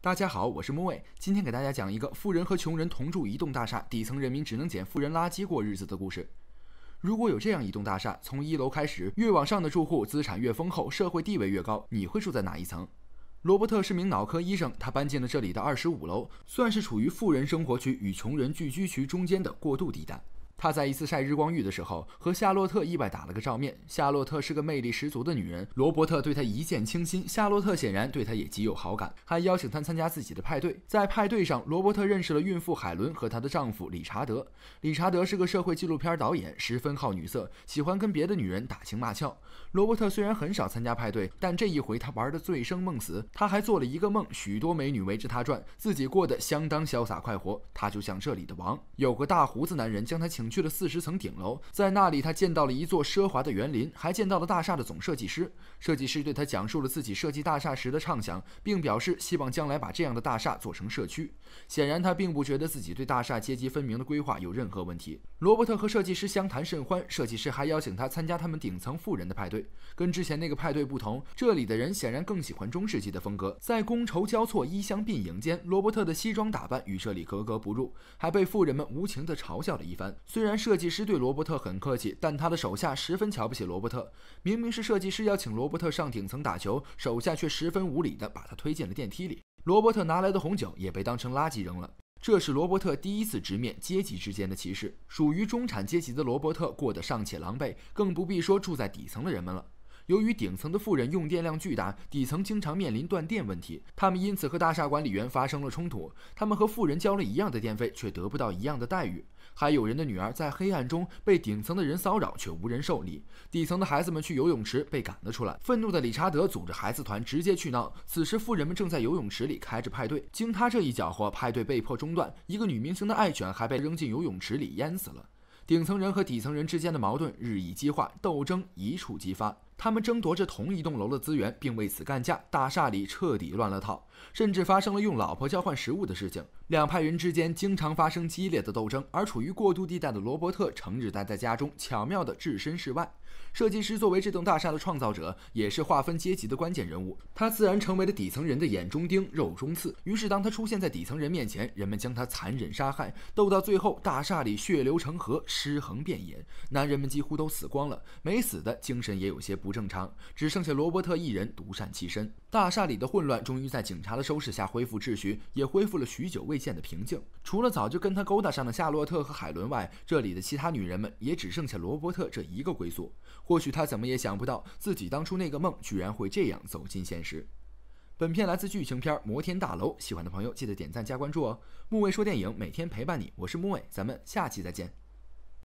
大家好，我是木卫，今天给大家讲一个富人和穷人同住一栋大厦，底层人民只能捡富人垃圾过日子的故事。如果有这样一栋大厦，从一楼开始，越往上的住户资产越丰厚，社会地位越高，你会住在哪一层？罗伯特是名脑科医生，他搬进了这里的二十五楼，算是处于富人生活区与穷人聚居区中间的过渡地带。他在一次晒日光浴的时候，和夏洛特意外打了个照面。夏洛特是个魅力十足的女人，罗伯特对她一见倾心。夏洛特显然对他也极有好感，还邀请他参加自己的派对。在派对上，罗伯特认识了孕妇海伦和她的丈夫理查德。理查德是个社会纪录片导演，十分好女色，喜欢跟别的女人打情骂俏。罗伯特虽然很少参加派对，但这一回他玩的醉生梦死。他还做了一个梦，许多美女围着他转，自己过得相当潇洒快活，他就像这里的王。有个大胡子男人将他请。去了四十层顶楼，在那里他见到了一座奢华的园林，还见到了大厦的总设计师。设计师对他讲述了自己设计大厦时的畅想，并表示希望将来把这样的大厦做成社区。显然，他并不觉得自己对大厦阶级分明的规划有任何问题。罗伯特和设计师相谈甚欢，设计师还邀请他参加他们顶层富人的派对。跟之前那个派对不同，这里的人显然更喜欢中世纪的风格。在觥筹交错、衣香鬓影间，罗伯特的西装打扮与这里格格不入，还被富人们无情地嘲笑了一番。虽然设计师对罗伯特很客气，但他的手下十分瞧不起罗伯特。明明是设计师邀请罗伯特上顶层打球，手下却十分无礼的把他推进了电梯里。罗伯特拿来的红酒也被当成垃圾扔了。这是罗伯特第一次直面阶级之间的歧视。属于中产阶级的罗伯特过得尚且狼狈，更不必说住在底层的人们了。由于顶层的富人用电量巨大，底层经常面临断电问题，他们因此和大厦管理员发生了冲突。他们和富人交了一样的电费，却得不到一样的待遇。还有人的女儿在黑暗中被顶层的人骚扰，却无人受理。底层的孩子们去游泳池被赶了出来，愤怒的理查德组织孩子团直接去闹。此时富人们正在游泳池里开着派对，经他这一搅和，派对被迫中断。一个女明星的爱犬还被扔进游泳池里淹死了。顶层人和底层人之间的矛盾日益激化，斗争一触即发。他们争夺着同一栋楼的资源，并为此干架，大厦里彻底乱了套，甚至发生了用老婆交换食物的事情。两派人之间经常发生激烈的斗争，而处于过渡地带的罗伯特，成日待在家中，巧妙地置身事外。设计师作为这栋大厦的创造者，也是划分阶级的关键人物，他自然成为了底层人的眼中钉、肉中刺。于是，当他出现在底层人面前，人们将他残忍杀害。斗到最后，大厦里血流成河，尸横遍野，男人们几乎都死光了，没死的精神也有些不。不正常，只剩下罗伯特一人独善其身。大厦里的混乱终于在警察的收拾下恢复秩序，也恢复了许久未见的平静。除了早就跟他勾搭上的夏洛特和海伦外，这里的其他女人们也只剩下罗伯特这一个归宿。或许他怎么也想不到，自己当初那个梦居然会这样走进现实。本片来自剧情片《摩天大楼》，喜欢的朋友记得点赞加关注哦。木卫说电影每天陪伴你，我是木卫，咱们下期再见。